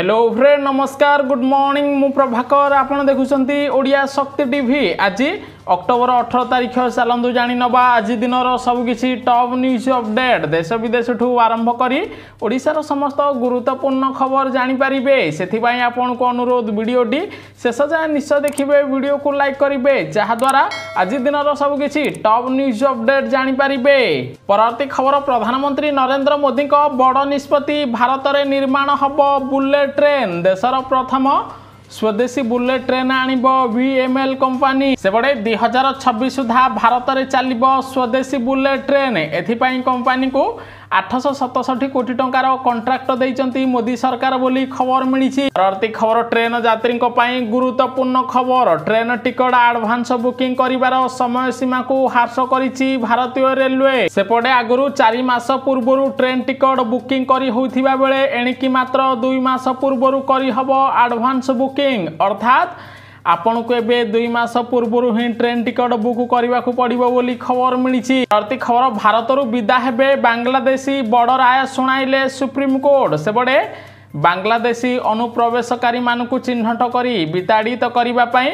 hello friend নমস্কার good morning মু প্রভাকর আপনার দেখুম ওড়িয়া শক্তি টিভি আজ অক্টোবর অঠর তারিখ চালু জাণিনবা আজ দিনর সবুকিছি টপ নিউজ অপডেট দেশ বিদেশঠু আরম্ভ করে ওড়শার সমস্ত গুরুত্বপূর্ণ খবর জাঁপারে সেপাই আপনার অনুরোধ ভিডিওটি শেষ যায় নিশ্চয় দেখবে ভিডিওকে লাইক করবে যাদ্বারা আজ দিনর সবুকিছি টপ নিউজ অপডেট জাঁপারে পরবর্তী খবর প্রধানমন্ত্রী নরেন্দ্র মোদী বড় নিষ্পতি ভারতের নির্মাণ হব বুলেট ବୁଲେଟ୍ ଟ୍ରେନ୍ ଦେଶର ପ୍ରଥମ ସ୍ୱଦେଶୀ ବୁଲେଟ୍ ଟ୍ରେନ୍ ଆଣିବ ଭିଏମ୍ଏଲ୍ କମ୍ପାନୀ ସେପଟେ ଦୁଇ ହଜାର ଛବିଶ ସୁଦ୍ଧା ଭାରତରେ ଚାଲିବ ସ୍ୱଦେଶୀ ବୁଲେଟ୍ ଟ୍ରେନ୍ ଏଥିପାଇଁ କମ୍ପାନୀକୁ ଆଠଶହ ସତଷଠି କୋଟି ଟଙ୍କାର କଣ୍ଟ୍ରାକ୍ଟ ଦେଇଛନ୍ତି ମୋଦି ସରକାର ବୋଲି ଖବର ମିଳିଛି ପରବର୍ତ୍ତୀ ଖବର ଟ୍ରେନ ଯାତ୍ରୀଙ୍କ ପାଇଁ ଗୁରୁତ୍ୱପୂର୍ଣ୍ଣ ଖବର ଟ୍ରେନ ଟିକେଟ ଆଡଭାନ୍ସ ବୁକିଂ କରିବାର ସମୟସୀମାକୁ ହ୍ରାସ କରିଛି ଭାରତୀୟ ରେଲୱେ ସେପଟେ ଆଗରୁ ଚାରି ମାସ ପୂର୍ବରୁ ଟ୍ରେନ ଟିକେଟ ବୁକିଂ କରି ହୋଇଥିବା ବେଳେ ଏଣିକି ମାତ୍ର ଦୁଇ ମାସ ପୂର୍ବରୁ କରିହେବ ଆଡଭାନ୍ସ ବୁକିଂ ଅର୍ଥାତ୍ ଆପଣଙ୍କୁ ଏବେ ଦୁଇ ମାସ ପୂର୍ବରୁ ହିଁ ଟ୍ରେନ୍ ଟିକଟ ବୁକ୍ କରିବାକୁ ପଡ଼ିବ ବୋଲି ଖବର ମିଳିଛି ଚଳିତ ଖବର ଭାରତରୁ ବିଦା ହେବେ ବାଂଲାଦେଶୀ ବର୍ଡର ଆୟ ଶୁଣାଇଲେ ସୁପ୍ରିମକୋର୍ଟ ସେପଟେ ବାଂଲାଦେଶୀ ଅନୁପ୍ରବେଶକାରୀମାନଙ୍କୁ ଚିହ୍ନଟ କରି ବିତାଡ଼ିତ କରିବା ପାଇଁ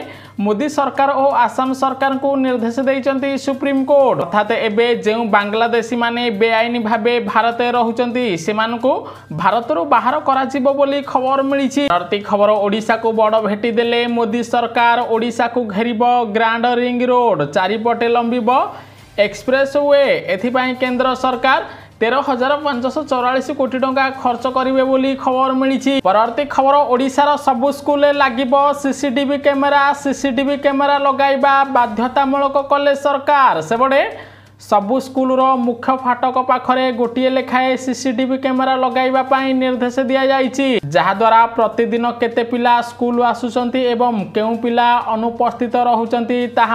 ମୋଦି ସରକାର ଓ ଆସାମ ସରକାରଙ୍କୁ ନିର୍ଦ୍ଦେଶ ଦେଇଛନ୍ତି ସୁପ୍ରିମକୋର୍ଟ ଅର୍ଥାତ୍ ଏବେ ଯେଉଁ ବାଂଲାଦେଶୀମାନେ ବେଆଇନ ଭାବେ ଭାରତରେ ରହୁଛନ୍ତି ସେମାନଙ୍କୁ ଭାରତରୁ ବାହାର କରାଯିବ ବୋଲି ଖବର ମିଳିଛି ଭାରତୀ ଖବର ଓଡ଼ିଶାକୁ ବଡ଼ ଭେଟି ଦେଲେ ମୋଦି ସରକାର ଓଡ଼ିଶାକୁ ଘେରିବ ଗ୍ରାଣ୍ଡ ରିଙ୍ଗ ରୋଡ୍ ଚାରିପଟେ ଲମ୍ବିବ ଏକ୍ସପ୍ରେସ୍ ୱେ ଏଥିପାଇଁ କେନ୍ଦ୍ର ସରକାର তেৰ হাজাৰ পঞ্চাশ চৌৰাশ কোটি টকা খৰচ কৰিব বুলি খবৰ মিলিছে পৰৱৰ্তি খবৰ ওড়িশাৰ সব স্কুলে লাগিব C C TV camera C C TV camera লগাইবা বাধ্যতামূলক কলে চৰকাৰ সেইপটে সবু স্কুলৰ মুখ্য ফাটক পাখৰে গোটেই লেখাই চি চি টিভি কেমেৰা লগাই নিৰ্দেশ দিয়া যায় যাদ্বাৰা প্ৰতিদিন কেতিয়া পিলা স্কুল আছুচোন কেও পিলা অনুপস্থিত ৰহুচোন তাহ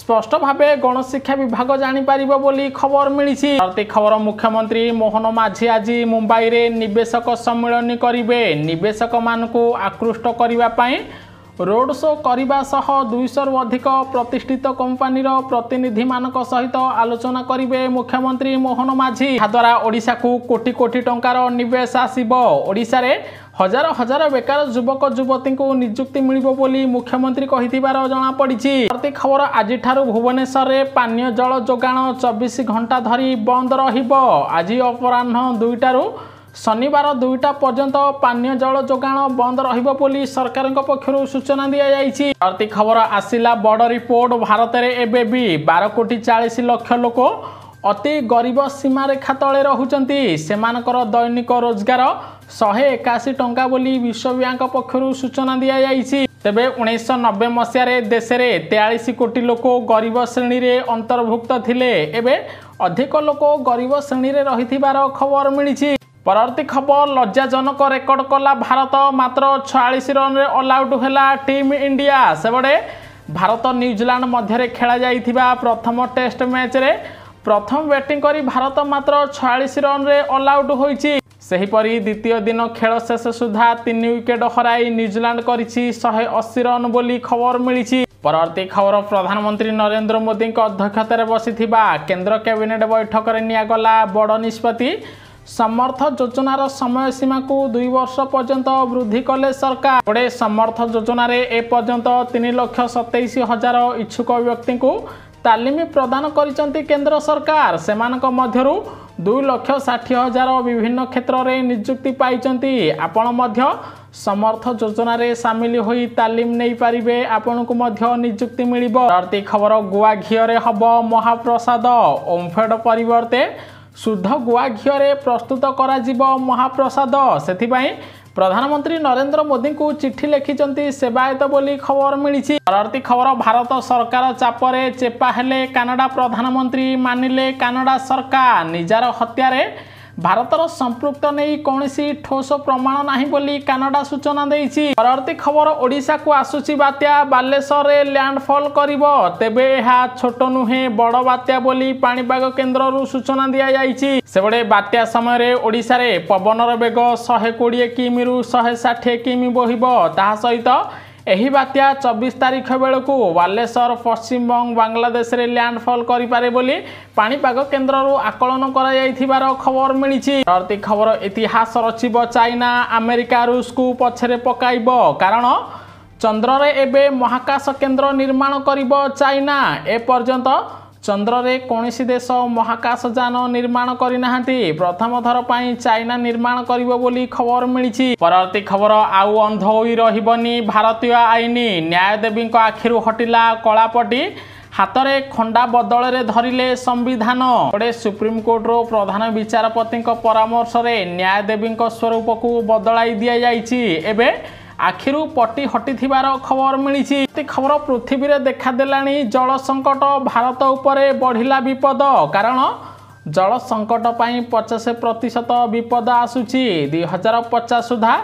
স্পষ্ট ভাবে গণশিক্ষা বিভাগ জাঁপার বলে খবর মিছে ভারতী খবর মুখ্যমন্ত্রী মোহন মাঝি আজ মুম্বাইরে নিবেশক সম্মিলনী করবে নিবেশক মানুষ আকৃষ্ট করা ରୋଡ୍ ଶୋ କରିବା ସହ ଦୁଇଶହରୁ ଅଧିକ ପ୍ରତିଷ୍ଠିତ କମ୍ପାନୀର ପ୍ରତିନିଧିମାନଙ୍କ ସହିତ ଆଲୋଚନା କରିବେ ମୁଖ୍ୟମନ୍ତ୍ରୀ ମୋହନ ମାଝି ଏହାଦ୍ୱାରା ଓଡ଼ିଶାକୁ କୋଟି କୋଟି ଟଙ୍କାର ନିବେଶ ଆସିବ ଓଡ଼ିଶାରେ ହଜାର ହଜାର ବେକାର ଯୁବକ ଯୁବତୀଙ୍କୁ ନିଯୁକ୍ତି ମିଳିବ ବୋଲି ମୁଖ୍ୟମନ୍ତ୍ରୀ କହିଥିବାର ଜଣାପଡ଼ିଛି ପରବର୍ତ୍ତୀ ଖବର ଆଜିଠାରୁ ଭୁବନେଶ୍ୱରରେ ପାନୀୟ ଜଳ ଯୋଗାଣ ଚବିଶ ଘଣ୍ଟା ଧରି ବନ୍ଦ ରହିବ ଆଜି ଅପରାହ୍ନ ଦୁଇଟାରୁ ଶନିବାର ଦୁଇଟା ପର୍ଯ୍ୟନ୍ତ ପାନୀୟ ଜଳ ଯୋଗାଣ ବନ୍ଦ ରହିବ ବୋଲି ସରକାରଙ୍କ ପକ୍ଷରୁ ସୂଚନା ଦିଆଯାଇଛି ପରବର୍ତ୍ତୀ ଖବର ଆସିଲା ବଡ଼ ରିପୋର୍ଟ ଭାରତରେ ଏବେ ବି ବାର କୋଟି ଚାଳିଶ ଲକ୍ଷ ଲୋକ ଅତି ଗରିବ ସୀମାରେଖା ତଳେ ରହୁଛନ୍ତି ସେମାନଙ୍କର ଦୈନିକ ରୋଜଗାର ଶହେ ଏକାଅଶୀ ଟଙ୍କା ବୋଲି ବିଶ୍ୱବ୍ୟାଙ୍କ ପକ୍ଷରୁ ସୂଚନା ଦିଆଯାଇଛି ତେବେ ଉଣେଇଶହ ନବେ ମସିହାରେ ଦେଶରେ ତେୟାଳିଶ କୋଟି ଲୋକ ଗରିବ ଶ୍ରେଣୀରେ ଅନ୍ତର୍ଭୁକ୍ତ ଥିଲେ ଏବେ ଅଧିକ ଲୋକ ଗରିବ ଶ୍ରେଣୀରେ ରହିଥିବାର ଖବର ମିଳିଛି পরবর্তী খবর লজ্জাজনক রেকর্ড কলা ভারত মাত্র ছয়াশ রনরে অলআউট হেলা টিম ইন্ডিয়া সেপটে ভারত নিউজিল্যান্ড মধ্যে খেলা যাই প্রথম টেস্ট ম্যাচরে প্রথম ব্যাটিং করে ভারত মাত্র ছয়াশ রনরে অলআউট হয়েছে ସେହିପରି ଦ୍ୱିତୀୟ ଦିନ ଖେଳ ଶେଷ ସୁଦ୍ଧା ତିନି ୱିକେଟ୍ ହରାଇ ନ୍ୟୁଜିଲାଣ୍ଡ କରିଛି ଶହେ ଅଶୀ ରନ୍ ବୋଲି ଖବର ମିଳିଛି ପରବର୍ତ୍ତୀ ଖବର ପ୍ରଧାନମନ୍ତ୍ରୀ ନରେନ୍ଦ୍ର ମୋଦିଙ୍କ ଅଧ୍ୟକ୍ଷତାରେ ବସିଥିବା କେନ୍ଦ୍ର କ୍ୟାବିନେଟ୍ ବୈଠକରେ ନିଆଗଲା ବଡ଼ ନିଷ୍ପତ୍ତି ସମର୍ଥ ଯୋଜନାର ସମୟସୀମାକୁ ଦୁଇ ବର୍ଷ ପର୍ଯ୍ୟନ୍ତ ବୃଦ୍ଧି କଲେ ସରକାର ଗୋଟିଏ ସମର୍ଥ ଯୋଜନାରେ ଏପର୍ଯ୍ୟନ୍ତ ତିନି ଲକ୍ଷ ସତେଇଶ ହଜାର ଇଚ୍ଛୁକ ବ୍ୟକ୍ତିଙ୍କୁ ତାଲିମ ପ୍ରଦାନ କରିଛନ୍ତି କେନ୍ଦ୍ର ସରକାର ସେମାନଙ୍କ ମଧ୍ୟରୁ ଦୁଇ ଲକ୍ଷ ଷାଠିଏ ହଜାର ବିଭିନ୍ନ କ୍ଷେତ୍ରରେ ନିଯୁକ୍ତି ପାଇଛନ୍ତି ଆପଣ ମଧ୍ୟ ସମର୍ଥ ଯୋଜନାରେ ସାମିଲ ହୋଇ ତାଲିମ ନେଇପାରିବେ ଆପଣଙ୍କୁ ମଧ୍ୟ ନିଯୁକ୍ତି ମିଳିବ ପରବର୍ତ୍ତୀ ଖବର ଗୁଆ ଘିଅରେ ହେବ ମହାପ୍ରସାଦ ଓମ୍ଫେଡ଼ ପରିବର୍ତ୍ତେ শুদ্ধ গুয়া ঘিওরে প্রস্তুত করা মহাপ্রসাদ সেপাই প্রধানমন্ত্রী নরেন্দ্র মোদীকে চিঠি লিখিছেন সেবায়ত বলে খবর মিছে পরবর্তী খবর ভারত সরকার চাপরে চেপা হলে কানাডা প্রধানমন্ত্রী মানিলে কানাডা সরকার নিজার হত্যার ଭାରତର ସମ୍ପୃକ୍ତ ନେଇ କୌଣସି ଠୋସ ପ୍ରମାଣ ନାହିଁ ବୋଲି କାନାଡା ସୂଚନା ଦେଇଛି ପରବର୍ତ୍ତୀ ଖବର ଓଡ଼ିଶାକୁ ଆସୁଛି ବାତ୍ୟା ବାଲେଶ୍ୱରରେ ଲ୍ୟାଣ୍ଡଫଲ୍ କରିବ ତେବେ ଏହା ଛୋଟ ନୁହେଁ ବଡ଼ ବାତ୍ୟା ବୋଲି ପାଣିପାଗ କେନ୍ଦ୍ରରୁ ସୂଚନା ଦିଆଯାଇଛି ସେଭଳି ବାତ୍ୟା ସମୟରେ ଓଡ଼ିଶାରେ ପବନର ବେଗ ଶହେ କୋଡ଼ିଏ କିମିରୁ ଶହେ ଷାଠିଏ କିମି ବହିବ ତାହା ସହିତ ଏହି ବାତ୍ୟା ଚବିଶ ତାରିଖ ବେଳକୁ ବାଲେଶ୍ୱର ପଶ୍ଚିମବଙ୍ଗ ବାଂଲାଦେଶରେ ଲ୍ୟାଣ୍ଡଫଲ୍ କରିପାରେ ବୋଲି ପାଣିପାଗ କେନ୍ଦ୍ରରୁ ଆକଳନ କରାଯାଇଥିବାର ଖବର ମିଳିଛି ପରବର୍ତ୍ତୀ ଖବର ଇତିହାସ ରଚିବ ଚାଇନା ଆମେରିକା ରୁଷକୁ ପଛରେ ପକାଇବ କାରଣ ଚନ୍ଦ୍ରରେ ଏବେ ମହାକାଶ କେନ୍ଦ୍ର ନିର୍ମାଣ କରିବ ଚାଇନା ଏପର୍ଯ୍ୟନ୍ତ ଚନ୍ଦ୍ରରେ କୌଣସି ଦେଶ ମହାକାଶ ଯାନ ନିର୍ମାଣ କରିନାହାନ୍ତି ପ୍ରଥମ ଥର ପାଇଁ ଚାଇନା ନିର୍ମାଣ କରିବ ବୋଲି ଖବର ମିଳିଛି ପରବର୍ତ୍ତୀ ଖବର ଆଉ ଅନ୍ଧ ହୋଇ ରହିବନି ଭାରତୀୟ ଆଇନ ନ୍ୟାୟଦେବୀଙ୍କ ଆଖିରୁ ହଟିଲା କଳାପଟି ହାତରେ ଖଣ୍ଡା ବଦଳରେ ଧରିଲେ ସମ୍ବିଧାନ ଗୋଟେ ସୁପ୍ରିମକୋର୍ଟର ପ୍ରଧାନ ବିଚାରପତିଙ୍କ ପରାମର୍ଶରେ ନ୍ୟାୟଦେବୀଙ୍କ ସ୍ୱରୂପକୁ ବଦଳାଇ ଦିଆଯାଇଛି ଏବେ ଆଖିରୁ ପଟି ହଟିଥିବାର ଖବର ମିଳିଛି ଖବର ପୃଥିବୀରେ ଦେଖାଦେଲାଣି ଜଳ ସଙ୍କଟ ଭାରତ ଉପରେ ବଢ଼ିଲା ବିପଦ କାରଣ ଜଳ ସଙ୍କଟ ପାଇଁ ପଚାଶ ପ୍ରତିଶତ ବିପଦ ଆସୁଛି ଦୁଇ ହଜାର ପଚାଶ ସୁଦ୍ଧା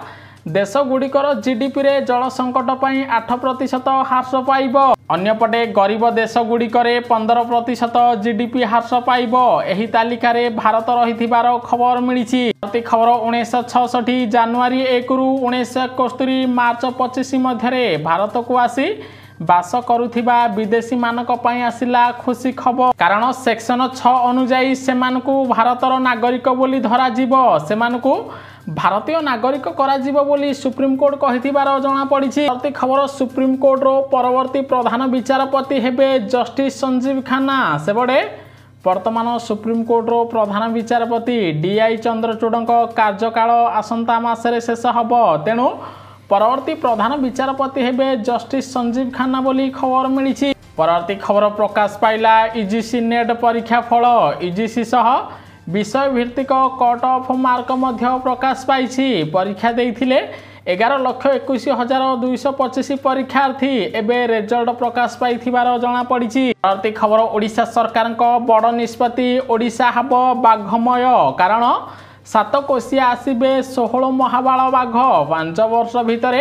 ଦେଶଗୁଡ଼ିକର ଜିଡିପିରେ ଜଳ ସଙ୍କଟ ପାଇଁ ଆଠ ପ୍ରତିଶତ ହ୍ରାସ ପାଇବ ଅନ୍ୟପଟେ ଗରିବ ଦେଶଗୁଡ଼ିକରେ ପନ୍ଦର ପ୍ରତିଶତ ଜିଡିପି ହ୍ରାସ ପାଇବ ଏହି ତାଲିକାରେ ଭାରତ ରହିଥିବାର ଖବର ମିଳିଛି ପ୍ରତି ଖବର ଉଣେଇଶହ ଛଅଷଠି ଜାନୁଆରୀ ଏକରୁ ଉଣେଇଶହ ଏକସ୍ତରୀ ମାର୍ଚ୍ଚ ପଚିଶ ମଧ୍ୟରେ ଭାରତକୁ ଆସି বাস করুথিবা বিদেশীମାନଙ୍କ ପାଇଁ ଆସିଲା ଖୁସି ଖବର କାରଣ ସେକ୍ସନ ଛଅ ଅନୁଯାୟୀ ସେମାନଙ୍କୁ ଭାରତର ନାଗରିକ ବୋଲି ଧରାଯିବ ସେମାନଙ୍କୁ ଭାରତୀୟ ନାଗରିକ କରାଯିବ ବୋଲି ସୁପ୍ରିମକୋର୍ଟ କହିଥିବାର ଜଣାପଡ଼ିଛି ପ୍ରତି ଖବର ସୁପ୍ରିମକୋର୍ଟର ପରବର୍ତ୍ତୀ ପ୍ରଧାନ ବିଚାରପତି ହେବେ ଜଷ୍ଟିସ୍ ସଞ୍ଜୀବ ଖାନ୍ନା ସେପଟେ ବର୍ତ୍ତମାନ ସୁପ୍ରିମକୋର୍ଟର ପ୍ରଧାନ ବିଚାରପତି ଡିଆଇ ଚନ୍ଦ୍ରଚୂଡ଼ଙ୍କ କାର୍ଯ୍ୟକାଳ ଆସନ୍ତା ମାସରେ ଶେଷ ହେବ ତେଣୁ পরবর্তী প্রধান বিচারপতি হবে জস্টিস সঞ্জীব খান্না বলে খবর মিছে পরবর্তী খবর প্রকাশ পাইলা ইজিসি e নেট পরীক্ষা ফল ইজিসি e সহ বিষয়ভিত্তিক কট অফ মার্ক মধ্য প্রকাশ পাইছি পরীক্ষা দিয়ে এগার লক্ষ একুশ হাজার দুইশ পঁচিশ পরীক্ষার্থী এবে রেজল্ট প্রকাশ পাই জনাপড়ি পরবর্তী খবর ওড়শা সরকার বড় নিষ্পতি ওড়শা হব বাঘময় কারণ ସାତକୋଶିଆ ଆସିବେ ଷୋହଳ ମହାବାଳ ବାଘ ପାଞ୍ଚ ବର୍ଷ ଭିତରେ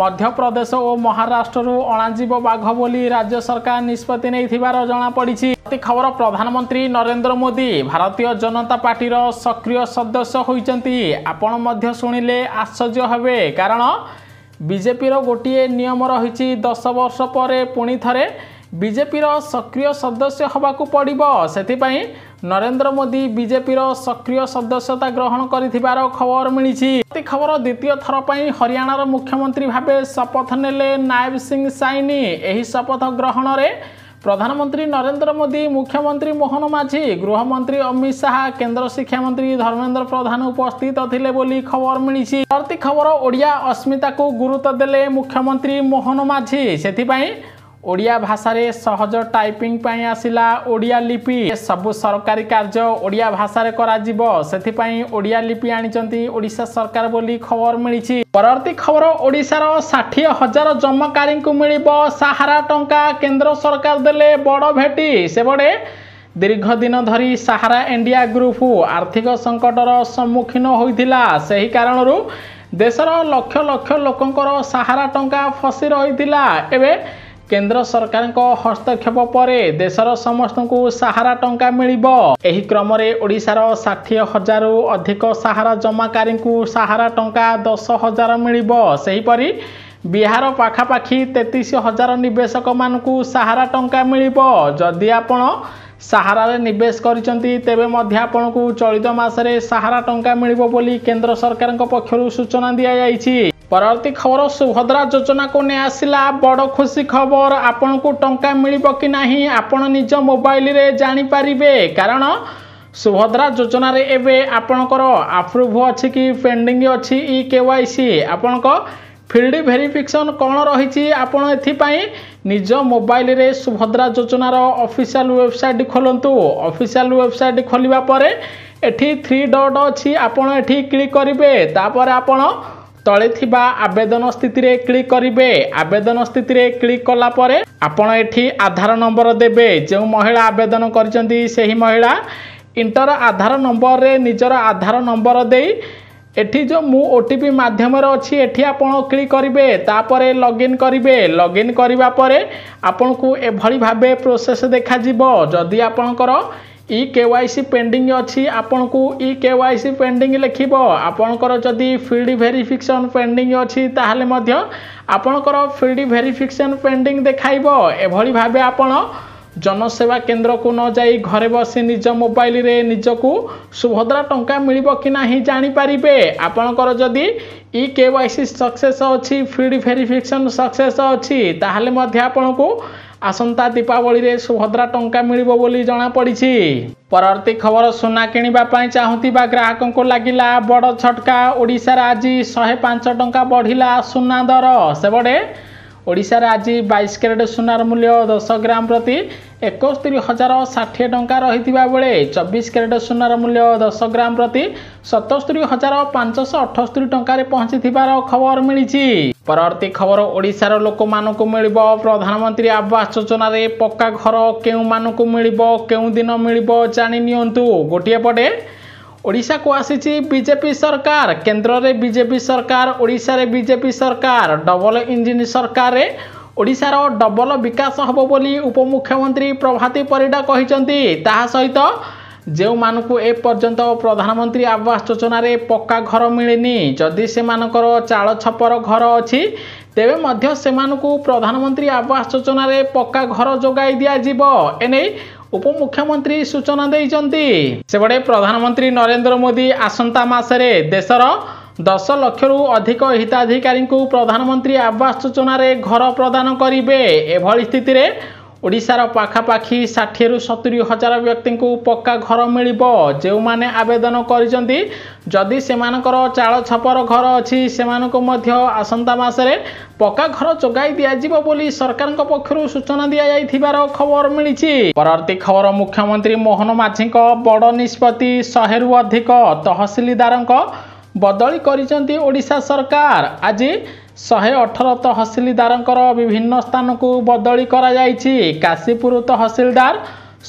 ମଧ୍ୟପ୍ରଦେଶ ଓ ମହାରାଷ୍ଟ୍ରରୁ ଅଣାଯିବ ବାଘ ବୋଲି ରାଜ୍ୟ ସରକାର ନିଷ୍ପତ୍ତି ନେଇଥିବାର ଜଣାପଡ଼ିଛି ପ୍ରତି ଖବର ପ୍ରଧାନମନ୍ତ୍ରୀ ନରେନ୍ଦ୍ର ମୋଦି ଭାରତୀୟ ଜନତା ପାର୍ଟିର ସକ୍ରିୟ ସଦସ୍ୟ ହୋଇଛନ୍ତି ଆପଣ ମଧ୍ୟ ଶୁଣିଲେ ଆଶ୍ଚର୍ଯ୍ୟ ହେବେ କାରଣ ବିଜେପିର ଗୋଟିଏ ନିୟମ ରହିଛି ଦଶ ବର୍ଷ ପରେ ପୁଣି ଥରେ ବିଜେପିର ସକ୍ରିୟ ସଦସ୍ୟ ହେବାକୁ ପଡ଼ିବ ସେଥିପାଇଁ ନରେନ୍ଦ୍ର ମୋଦି ବିଜେପିର ସକ୍ରିୟ ସଦସ୍ୟତା ଗ୍ରହଣ କରିଥିବାର ଖବର ମିଳିଛି ପ୍ରତି ଖବର ଦ୍ୱିତୀୟ ଥର ପାଇଁ ହରିୟାଣାର ମୁଖ୍ୟମନ୍ତ୍ରୀ ଭାବେ ଶପଥ ନେଲେ ନାୟବ ସିଂ ସାଇନି ଏହି ଶପଥ ଗ୍ରହଣରେ ପ୍ରଧାନମନ୍ତ୍ରୀ ନରେନ୍ଦ୍ର ମୋଦି ମୁଖ୍ୟମନ୍ତ୍ରୀ ମୋହନ ମାଝୀ ଗୃହମନ୍ତ୍ରୀ ଅମିତ ଶାହା କେନ୍ଦ୍ର ଶିକ୍ଷାମନ୍ତ୍ରୀ ଧର୍ମେନ୍ଦ୍ର ପ୍ରଧାନ ଉପସ୍ଥିତ ଥିଲେ ବୋଲି ଖବର ମିଳିଛି ପ୍ରତି ଖବର ଓଡ଼ିଆ ଅସ୍ମିତାକୁ ଗୁରୁତ୍ୱ ଦେଲେ ମୁଖ୍ୟମନ୍ତ୍ରୀ ମୋହନ ମାଝୀ ସେଥିପାଇଁ ଓଡ଼ିଆ ଭାଷାରେ ସହଜ ଟାଇପିଂ ପାଇଁ ଆସିଲା ଓଡ଼ିଆ ଲିପି ସବୁ ସରକାରୀ କାର୍ଯ୍ୟ ଓଡ଼ିଆ ଭାଷାରେ କରାଯିବ ସେଥିପାଇଁ ଓଡ଼ିଆ ଲିପି ଆଣିଛନ୍ତି ଓଡ଼ିଶା ସରକାର ବୋଲି ଖବର ମିଳିଛି ପରବର୍ତ୍ତୀ ଖବର ଓଡ଼ିଶାର ଷାଠିଏ ହଜାର ଜମାକାରୀଙ୍କୁ ମିଳିବ ସାହାରା ଟଙ୍କା କେନ୍ଦ୍ର ସରକାର ଦେଲେ ବଡ଼ ଭେଟି ସେପଟେ ଦୀର୍ଘ ଦିନ ଧରି ସାହାରା ଇଣ୍ଡିଆ ଗ୍ରୁପ ଆର୍ଥିକ ସଙ୍କଟର ସମ୍ମୁଖୀନ ହୋଇଥିଲା ସେହି କାରଣରୁ ଦେଶର ଲକ୍ଷ ଲକ୍ଷ ଲୋକଙ୍କର ସାହାରା ଟଙ୍କା ଫସି ରହିଥିଲା ଏବେ କେନ୍ଦ୍ର ସରକାରଙ୍କ ହସ୍ତକ୍ଷେପ ପରେ ଦେଶର ସମସ୍ତଙ୍କୁ ସାହାରା ଟଙ୍କା ମିଳିବ ଏହି କ୍ରମରେ ଓଡ଼ିଶାର ଷାଠିଏ ହଜାରରୁ ଅଧିକ ସାହାରା ଜମାକାରୀଙ୍କୁ ସାହାରା ଟଙ୍କା ଦଶ ହଜାର ମିଳିବ ସେହିପରି ବିହାର ପାଖାପାଖି ତେତିଶ ହଜାର ନିବେଶକମାନଙ୍କୁ ସାହାରା ଟଙ୍କା ମିଳିବ ଯଦି ଆପଣ ସାହାରାରେ ନିବେଶ କରିଛନ୍ତି ତେବେ ମଧ୍ୟ ଆପଣଙ୍କୁ ଚଳିତ ମାସରେ ସାହାରା ଟଙ୍କା ମିଳିବ ବୋଲି କେନ୍ଦ୍ର ସରକାରଙ୍କ ପକ୍ଷରୁ ସୂଚନା ଦିଆଯାଇଛି ପରବର୍ତ୍ତୀ ଖବର ସୁଭଦ୍ରା ଯୋଜନାକୁ ନେଇ ଆସିଲା ବଡ଼ ଖୁସି ଖବର ଆପଣଙ୍କୁ ଟଙ୍କା ମିଳିବ କି ନାହିଁ ଆପଣ ନିଜ ମୋବାଇଲରେ ଜାଣିପାରିବେ କାରଣ ସୁଭଦ୍ରା ଯୋଜନାରେ ଏବେ ଆପଣଙ୍କର ଆପ୍ରୁଭ୍ ଅଛି କି ପେଣ୍ଡିଂ ଅଛି ଇ କେ ୱାଇ ସି ଆପଣଙ୍କ ଫିଲ୍ଡ ଭେରିଫିକେସନ୍ କ'ଣ ରହିଛି ଆପଣ ଏଥିପାଇଁ ନିଜ ମୋବାଇଲରେ ସୁଭଦ୍ରା ଯୋଜନାର ଅଫିସିଆଲ୍ ୱେବସାଇଟ୍ ଖୋଲନ୍ତୁ ଅଫିସିଆଲ୍ ୱେବସାଇଟ୍ ଖୋଲିବା ପରେ ଏଠି ଥ୍ରୀ ଡଟ୍ ଅଛି ଆପଣ ଏଠି କ୍ଲିକ୍ କରିବେ ତାପରେ ଆପଣ তলে থিবা আবেদন স্থিতিরে ক্লিক করিবে আবেদন স্থিতিরে ক্লিক কলা পরে আপন এটি আধার নম্বর দেবে যে মহিলা আবেদন করছেন সেই মহিলা ইন্টর আধার নম্বরের নিজের আধার নম্বর দেই এটি যে মু ওটিপি মাধ্যমে অছি এটি আপন ক্লিক করিবে তাপরে লগইন করিবে লগইন করিবা পরে আপনকু এভাবে ভাবে প্রোসেস দেখাযিব যদি আপনকৰ E K Y C pending ଅଛି ଆପଣଙ୍କୁ E K Y C pending ଲେଖିବ ଆପଣଙ୍କର ଯଦି ଫିଲ୍ଡ ଭେରିଫିକେସନ୍ ପେଣ୍ଡିଂ ଅଛି ତାହେଲେ ମଧ୍ୟ ଆପଣଙ୍କର ଫିଲ୍ଡ ଭେରିଫିକେସନ୍ ପେଣ୍ଡିଂ ଦେଖାଇବ ଏଭଳି ଭାବେ ଆପଣ ଜନସେବା କେନ୍ଦ୍ରକୁ ନ ଯାଇ ଘରେ ବସି ନିଜ ମୋବାଇଲରେ ନିଜକୁ ସୁଭଦ୍ରା ଟଙ୍କା ମିଳିବ କି ନାହିଁ ଜାଣିପାରିବେ ଆପଣଙ୍କର ଯଦି E K Y C success ଅଛି ଫିଲ୍ଡ ଭେରିଫିକେସନ୍ ସକ୍ସେସ୍ ଅଛି ତାହେଲେ ମଧ୍ୟ ଆପଣଙ୍କୁ ଆସନ୍ତା ଦୀପାବଳିରେ ସୁଭଦ୍ରା ଟଙ୍କା ମିଳିବ ବୋଲି ଜଣାପଡ଼ିଛି ପରବର୍ତ୍ତୀ ଖବର ସୁନା କିଣିବା ପାଇଁ ଚାହୁଁଥିବା ଗ୍ରାହକଙ୍କୁ ଲାଗିଲା ବଡ଼ ଝଟକା ଓଡ଼ିଶାରେ ଆଜି ଶହେ ପାଞ୍ଚ ଟଙ୍କା ବଢ଼ିଲା ସୁନା ଦର ସେପଟେ ଓଡ଼ିଶାରେ ଆଜି ବାଇଶ କ୍ୟାରେଟ୍ ସୁନାର ମୂଲ୍ୟ ଦଶ ଗ୍ରାମ ପ୍ରତି ଏକସ୍ତରୀ ହଜାର ଷାଠିଏ ଟଙ୍କା ରହିଥିବା ବେଳେ ଚବିଶ କ୍ୟାରେଟ୍ ସୁନାର ମୂଲ୍ୟ ଦଶ ଗ୍ରାମ ପ୍ରତି ସତସ୍ତରୀ ହଜାର ପାଞ୍ଚଶହ ଅଠସ୍ତରୀ ଟଙ୍କାରେ ପହଞ୍ଚିଥିବାର ଖବର ମିଳିଛି ପରବର୍ତ୍ତୀ ଖବର ଓଡ଼ିଶାର ଲୋକମାନଙ୍କୁ ମିଳିବ ପ୍ରଧାନମନ୍ତ୍ରୀ ଆବାସ ଯୋଜନାରେ ପକ୍କା ଘର କେଉଁମାନଙ୍କୁ ମିଳିବ କେଉଁ ଦିନ ମିଳିବ ଜାଣି ନିଅନ୍ତୁ ଗୋଟିଏ ପଟେ ଓଡ଼ିଶାକୁ ଆସିଛି ବିଜେପି ସରକାର କେନ୍ଦ୍ରରେ ବିଜେପି ସରକାର ଓଡ଼ିଶାରେ ବିଜେପି ସରକାର ଡବଲ ଇଞ୍ଜିନ୍ ସରକାରରେ ଓଡ଼ିଶାର ଡବଲ ବିକାଶ ହେବ ବୋଲି ଉପମୁଖ୍ୟମନ୍ତ୍ରୀ ପ୍ରଭାତୀ ପରିଡ଼ା କହିଛନ୍ତି ତାହା ସହିତ ଯେଉଁମାନଙ୍କୁ ଏପର୍ଯ୍ୟନ୍ତ ପ୍ରଧାନମନ୍ତ୍ରୀ ଆବାସ ଯୋଜନାରେ ପକ୍କା ଘର ମିଳିନି ଯଦି ସେମାନଙ୍କର ଚାଳ ଛପର ଘର ଅଛି ତେବେ ମଧ୍ୟ ସେମାନଙ୍କୁ ପ୍ରଧାନମନ୍ତ୍ରୀ ଆବାସ ଯୋଜନାରେ ପକ୍କା ଘର ଯୋଗାଇ ଦିଆଯିବ ଏନେଇ ଉପମୁଖ୍ୟମନ୍ତ୍ରୀ ସୂଚନା ଦେଇଛନ୍ତି ସେପଟେ ପ୍ରଧାନମନ୍ତ୍ରୀ ନରେନ୍ଦ୍ର ମୋଦି ଆସନ୍ତା ମାସରେ ଦେଶର ଦଶ ଲକ୍ଷରୁ ଅଧିକ ହିତାଧିକାରୀଙ୍କୁ ପ୍ରଧାନମନ୍ତ୍ରୀ ଆବାସ ଯୋଜନାରେ ଘର ପ୍ରଦାନ କରିବେ ଏଭଳି ସ୍ଥିତିରେ ଓଡ଼ିଶାର ପାଖାପାଖି ଷାଠିଏରୁ ସତୁରୀ ହଜାର ବ୍ୟକ୍ତିଙ୍କୁ ପକ୍କା ଘର ମିଳିବ ଯେଉଁମାନେ ଆବେଦନ କରିଛନ୍ତି ଯଦି ସେମାନଙ୍କର ଚାଳ ଛପର ଘର ଅଛି ସେମାନଙ୍କୁ ମଧ୍ୟ ଆସନ୍ତା ମାସରେ ପକ୍କା ଘର ଯୋଗାଇ ଦିଆଯିବ ବୋଲି ସରକାରଙ୍କ ପକ୍ଷରୁ ସୂଚନା ଦିଆଯାଇଥିବାର ଖବର ମିଳିଛି ପରବର୍ତ୍ତୀ ଖବର ମୁଖ୍ୟମନ୍ତ୍ରୀ ମୋହନ ମାଝୀଙ୍କ ବଡ଼ ନିଷ୍ପତ୍ତି ଶହେରୁ ଅଧିକ ତହସିଲଦାରଙ୍କ ବଦଳି କରିଛନ୍ତି ଓଡ଼ିଶା ସରକାର ଆଜି शे अठर तहसदार विभिन्न स्थान स्थानको बदली गराइन्छ काशीपुर तहसलदार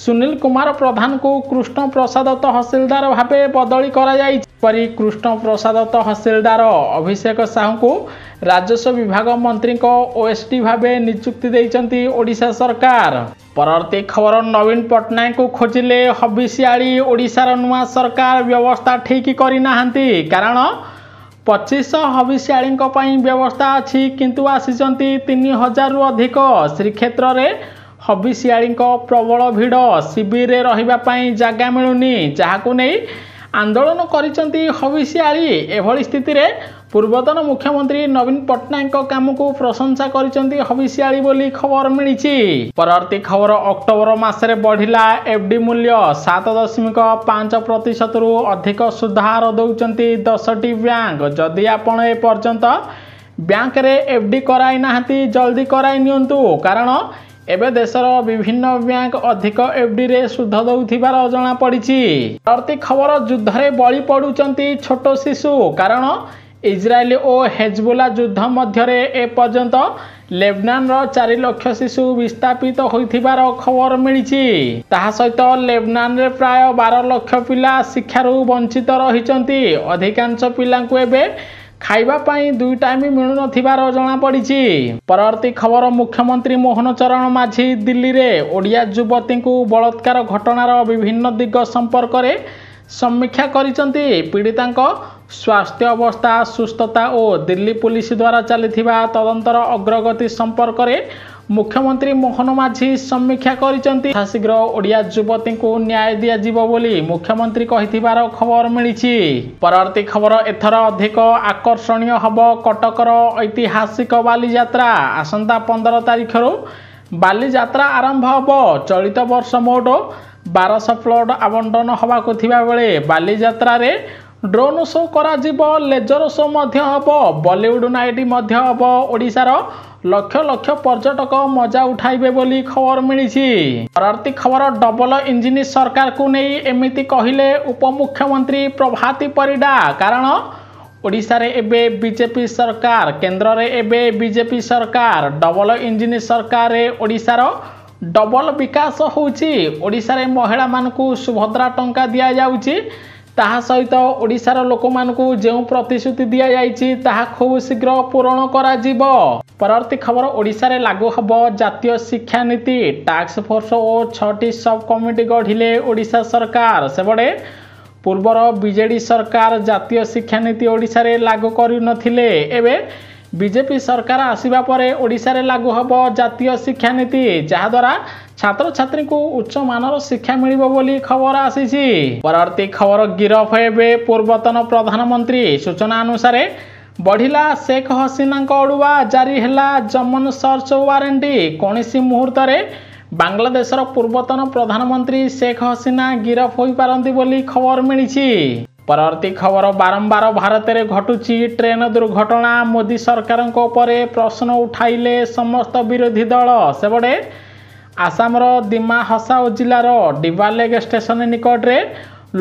सुनील कुमार प्रधान को कृष्ण प्रसाद तहसिदार भावे बदलीपरि कृष्ण प्रसाद तहसिदार अभिषेक साहू को राजस्व विभाग मंत्री को ओएसटी भावे नियुक्ति दिन्छ ओडा सरकार पवर्ती खबर नवीन पट्टनायक खोजि हविशिया ओडा र नयाँ सरकार व्यवस्था ठिक कारण ପଚିଶଶହ ହବିଷ୍ୟାଳିଙ୍କ ପାଇଁ ବ୍ୟବସ୍ଥା ଅଛି କିନ୍ତୁ ଆସିଛନ୍ତି ତିନି ହଜାରରୁ ଅଧିକ ଶ୍ରୀକ୍ଷେତ୍ରରେ ହବିଷ୍ୟାଳିଙ୍କ ପ୍ରବଳ ଭିଡ଼ ଶିବିରରେ ରହିବା ପାଇଁ ଜାଗା ମିଳୁନି ଯାହାକୁ ନେଇ ଆନ୍ଦୋଳନ କରିଛନ୍ତି ହବିଷ୍ୟାଳି ଏଭଳି ସ୍ଥିତିରେ ପୂର୍ବତନ ମୁଖ୍ୟମନ୍ତ୍ରୀ ନବୀନ ପଟ୍ଟନାୟକଙ୍କ କାମକୁ ପ୍ରଶଂସା କରିଛନ୍ତି ହବିଷିଆଳି ବୋଲି ଖବର ମିଳିଛି ପରବର୍ତ୍ତୀ ଖବର ଅକ୍ଟୋବର ମାସରେ ବଢ଼ିଲା ଏଫ୍ ଡି ମୂଲ୍ୟ ସାତ ଦଶମିକ ପାଞ୍ଚ ପ୍ରତିଶତରୁ ଅଧିକ ସୁଧହାର ଦେଉଛନ୍ତି ଦଶଟି ବ୍ୟାଙ୍କ ଯଦି ଆପଣ ଏପର୍ଯ୍ୟନ୍ତ ବ୍ୟାଙ୍କରେ ଏଫ୍ ଡି କରାଇ ନାହାନ୍ତି ଜଲ୍ଦି କରାଇ ନିଅନ୍ତୁ କାରଣ ଏବେ ଦେଶର ବିଭିନ୍ନ ବ୍ୟାଙ୍କ ଅଧିକ ଏଫ୍ ଡିରେ ସୁଧ ଦେଉଥିବାର ଜଣାପଡ଼ିଛି ପରବର୍ତ୍ତୀ ଖବର ଯୁଦ୍ଧରେ ବଳି ପଡ଼ୁଛନ୍ତି ଛୋଟ ଶିଶୁ କାରଣ ଇସ୍ରାଏଲ ଓ ହେଜବୁଲା ଯୁଦ୍ଧ ମଧ୍ୟରେ ଏପର୍ଯ୍ୟନ୍ତ ଲେବନାନର ଚାରି ଲକ୍ଷ ଶିଶୁ ବିସ୍ଥାପିତ ହୋଇଥିବାର ଖବର ମିଳିଛି ତାହା ସହିତ ଲେବନାନରେ ପ୍ରାୟ ବାର ଲକ୍ଷ ପିଲା ଶିକ୍ଷାରୁ ବଞ୍ଚିତ ରହିଛନ୍ତି ଅଧିକାଂଶ ପିଲାଙ୍କୁ ଏବେ ଖାଇବା ପାଇଁ ଦୁଇ ଟାଇମ୍ ମିଳୁନଥିବାର ଜଣାପଡ଼ିଛି ପରବର୍ତ୍ତୀ ଖବର ମୁଖ୍ୟମନ୍ତ୍ରୀ ମୋହନ ଚରଣ ମାଝି ଦିଲ୍ଲୀରେ ଓଡ଼ିଆ ଯୁବତୀଙ୍କୁ ବଳାତ୍କାର ଘଟଣାର ବିଭିନ୍ନ ଦିଗ ସମ୍ପର୍କରେ ସମୀକ୍ଷା କରିଛନ୍ତି ପୀଡ଼ିତାଙ୍କ ସ୍ୱାସ୍ଥ୍ୟ ଅବସ୍ଥା ସୁସ୍ଥତା ଓ ଦିଲ୍ଲୀ ପୁଲିସ ଦ୍ୱାରା ଚାଲିଥିବା ତଦନ୍ତର ଅଗ୍ରଗତି ସମ୍ପର୍କରେ ମୁଖ୍ୟମନ୍ତ୍ରୀ ମୋହନ ମାଝି ସମୀକ୍ଷା କରିଛନ୍ତି ଯଥାଶୀଘ୍ର ଓଡ଼ିଆ ଯୁବତୀଙ୍କୁ ନ୍ୟାୟ ଦିଆଯିବ ବୋଲି ମୁଖ୍ୟମନ୍ତ୍ରୀ କହିଥିବାର ଖବର ମିଳିଛି ପରବର୍ତ୍ତୀ ଖବର ଏଥର ଅଧିକ ଆକର୍ଷଣୀୟ ହେବ କଟକର ଐତିହାସିକ ବାଲିଯାତ୍ରା ଆସନ୍ତା ପନ୍ଦର ତାରିଖରୁ ବାଲିଯାତ୍ରା ଆରମ୍ଭ ହେବ ଚଳିତ ବର୍ଷ ମୋଟ ବାରଶହ ପ୍ଲଟ୍ ଆବଣ୍ଟନ ହେବାକୁ ଥିବାବେଳେ ବାଲିଯାତ୍ରାରେ ଡ୍ରୋନ୍ ସୋ କରାଯିବ ଲେଜର ସୋ ମଧ୍ୟ ହେବ ବଲିଉଡ଼ ନାଇଟ୍ ମଧ୍ୟ ହେବ ଓଡ଼ିଶାର ଲକ୍ଷ ଲକ୍ଷ ପର୍ଯ୍ୟଟକ ମଜା ଉଠାଇବେ ବୋଲି ଖବର ମିଳିଛି ପରବର୍ତ୍ତୀ ଖବର ଡବଲ ଇଞ୍ଜିନ ସରକାରକୁ ନେଇ ଏମିତି କହିଲେ ଉପମୁଖ୍ୟମନ୍ତ୍ରୀ ପ୍ରଭାତି ପରିଡ଼ା କାରଣ ଓଡ଼ିଶାରେ ଏବେ ବିଜେପି ସରକାର କେନ୍ଦ୍ରରେ ଏବେ ବିଜେପି ସରକାର ଡବଲ ଇଞ୍ଜିନ ସରକାରରେ ଓଡ଼ିଶାର ଡବଲ ବିକାଶ ହେଉଛି ଓଡ଼ିଶାରେ ମହିଳାମାନଙ୍କୁ ସୁଭଦ୍ରା ଟଙ୍କା ଦିଆଯାଉଛି ତାହା ସହିତ ଓଡ଼ିଶାର ଲୋକମାନଙ୍କୁ ଯେଉଁ ପ୍ରତିଶ୍ରୁତି ଦିଆଯାଇଛି ତାହା ଖୁବ୍ ଶୀଘ୍ର ପୂରଣ କରାଯିବ ପରବର୍ତ୍ତୀ ଖବର ଓଡ଼ିଶାରେ ଲାଗୁ ହେବ ଜାତୀୟ ଶିକ୍ଷାନୀତି ଟାସ୍କଫୋର୍ସ ଓ ଛଅଟି ସବ୍ କମିଟି ଗଢ଼ିଲେ ଓଡ଼ିଶା ସରକାର ସେପଟେ ପୂର୍ବର ବିଜେଡ଼ି ସରକାର ଜାତୀୟ ଶିକ୍ଷାନୀତି ଓଡ଼ିଶାରେ ଲାଗୁ କରିନଥିଲେ ଏବେ ବିଜେପି ସରକାର ଆସିବା ପରେ ଓଡ଼ିଶାରେ ଲାଗୁ ହେବ ଜାତୀୟ ଶିକ୍ଷାନୀତି ଯାହାଦ୍ୱାରା ছাত্রছাত্রীকে উচ্চমানর শিক্ষা মিলব বলে খবর আসিছি পরবর্তী খবর গিরফ হবে পূর্বতন প্রধানমন্ত্রী সূচনা অনুসারে বড়া শেখ হসিনা অড়ুয়া জারি হল জমন সর্চ ওয়ারেটি কৌশি মুহূর্তে বাংলাদেশের পূর্বতন প্রধানমন্ত্রী শেখ হসিনা গিরফ হয়ে পারি বলে খবর মিছি ପରବର୍ତ୍ତୀ ଖବର ବାରମ୍ବାର ଭାରତରେ ଘଟୁଛି ଟ୍ରେନ୍ ଦୁର୍ଘଟଣା ମୋଦି ସରକାରଙ୍କ ଉପରେ ପ୍ରଶ୍ନ ଉଠାଇଲେ ସମସ୍ତ ବିରୋଧୀ ଦଳ ସେପଟେ ଆସାମର ଦିମା ହସାଓ ଜିଲ୍ଲାର ଡିବାଲେଗ୍ ଷ୍ଟେସନ ନିକଟରେ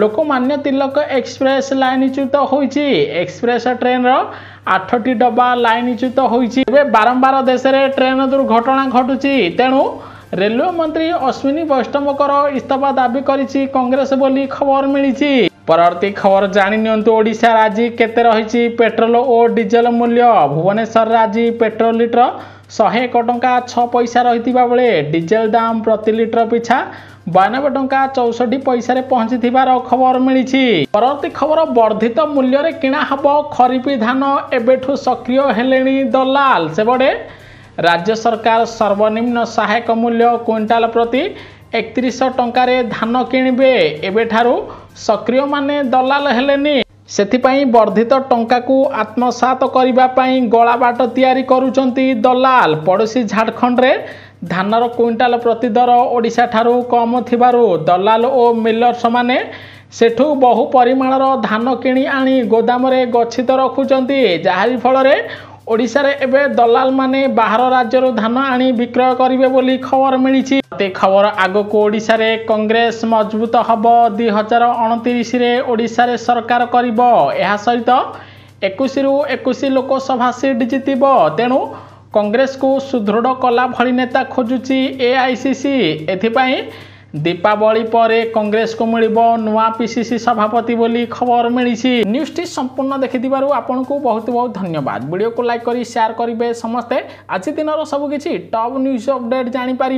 ଲୋକମାନ୍ୟ ତିଲକ ଏକ୍ସପ୍ରେସ୍ ଲାଇନଚ୍ୟୁତ ହୋଇଛି ଏକ୍ସପ୍ରେସ୍ ଟ୍ରେନ୍ର ଆଠଟି ଡବା ଲାଇନଚ୍ୟୁତ ହୋଇଛି ଏବେ ବାରମ୍ବାର ଦେଶରେ ଟ୍ରେନ୍ ଦୁର୍ଘଟଣା ଘଟୁଛି ତେଣୁ ରେଲୱେ ମନ୍ତ୍ରୀ ଅଶ୍ୱିନୀ ବୈଷ୍ଣବଙ୍କର ଇସ୍ତଫା ଦାବି କରିଛି କଂଗ୍ରେସ ବୋଲି ଖବର ମିଳିଛି ପରବର୍ତ୍ତୀ ଖବର ଜାଣିନିଅନ୍ତୁ ଓଡ଼ିଶାରେ ଆଜି କେତେ ରହିଛି ପେଟ୍ରୋଲ ଓ ଡିଜେଲ ମୂଲ୍ୟ ଭୁବନେଶ୍ୱରରେ ଆଜି ପେଟ୍ରୋଲ ଲିଟର ଶହେ ଏକ ଟଙ୍କା ଛଅ ପଇସା ରହିଥିବା ବେଳେ ଡିଜେଲ ଦାମ ପ୍ରତି ଲିଟର ପିଛା ବୟାନବେ ଟଙ୍କା ଚଉଷଠି ପଇସାରେ ପହଞ୍ଚିଥିବାର ଖବର ମିଳିଛି ପରବର୍ତ୍ତୀ ଖବର ବର୍ଦ୍ଧିତ ମୂଲ୍ୟରେ କିଣା ହେବ ଖରିଫି ଧାନ ଏବେଠୁ ସକ୍ରିୟ ହେଲେଣି ଦଲାଲ ସେପଟେ ରାଜ୍ୟ ସରକାର ସର୍ବନିମ୍ନ ସହାୟକ ମୂଲ୍ୟ କୁଇଣ୍ଟାଲ ପ୍ରତି ଏକତିରିଶଶହ ଟଙ୍କାରେ ଧାନ କିଣିବେ ଏବେଠାରୁ ସକ୍ରିୟମାନେ ଦଲାଲ ହେଲେନି ସେଥିପାଇଁ ବର୍ଦ୍ଧିତ ଟଙ୍କାକୁ ଆତ୍ମସାତ କରିବା ପାଇଁ ଗଳାବାଟ ତିଆରି କରୁଛନ୍ତି ଦଲାଲ ପଡ଼ୋଶୀ ଝାଡ଼ଖଣ୍ଡରେ ଧାନର କୁଇଣ୍ଟାଲ ପ୍ରତି ଦର ଓଡ଼ିଶାଠାରୁ କମ୍ ଥିବାରୁ ଦଲାଲ ଓ ମିଲର୍ସମାନେ ସେଠୁ ବହୁ ପରିମାଣର ଧାନ କିଣି ଆଣି ଗୋଦାମରେ ଗଚ୍ଛିତ ରଖୁଛନ୍ତି ଯାହାରି ଫଳରେ ଓଡ଼ିଶାରେ ଏବେ ଦଲାଲମାନେ ବାହାର ରାଜ୍ୟରୁ ଧାନ ଆଣି ବିକ୍ରୟ କରିବେ ବୋଲି ଖବର ମିଳିଛି ଏତେ ଖବର ଆଗକୁ ଓଡ଼ିଶାରେ କଂଗ୍ରେସ ମଜବୁତ ହେବ ଦୁଇ ହଜାର ଅଣତିରିଶରେ ଓଡ଼ିଶାରେ ସରକାର କରିବ ଏହା ସହିତ ଏକୋଇଶରୁ ଏକୋଇଶ ଲୋକସଭା ସିଟ୍ ଜିତିବ ତେଣୁ କଂଗ୍ରେସକୁ ସୁଦୃଢ଼ କଲା ଭଳି ନେତା ଖୋଜୁଛି ଏଆଇସିସି ଏଥିପାଇଁ दीपावली पर कंग्रेस को मिल नुआ पीसीसी सभापति बोली खबर मिली न्यूज टी संपूर्ण देखि आपंक बहुत बहुत धन्यवाद वीडियो को लाइक करी शेयर करेंगे समस्ते आज दिन सबकि टप न्यूज अपडेट जापर